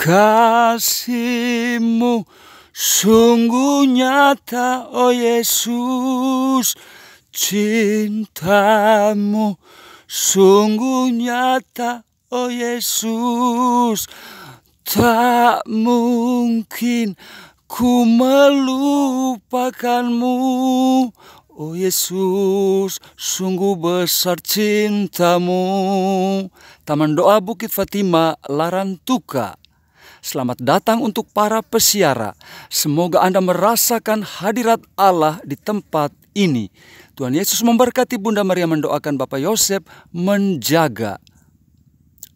kasihmu sungguh nyata, oh Yesus, cintamu sungguh nyata, oh Yesus, tak mungkin ku melupakanmu. Oh Yesus, sungguh besar cintamu. Taman Doa Bukit Fatima, Larantuka. Selamat datang untuk para pesiara. Semoga Anda merasakan hadirat Allah di tempat ini. Tuhan Yesus memberkati Bunda Maria mendoakan Bapak Yosef menjaga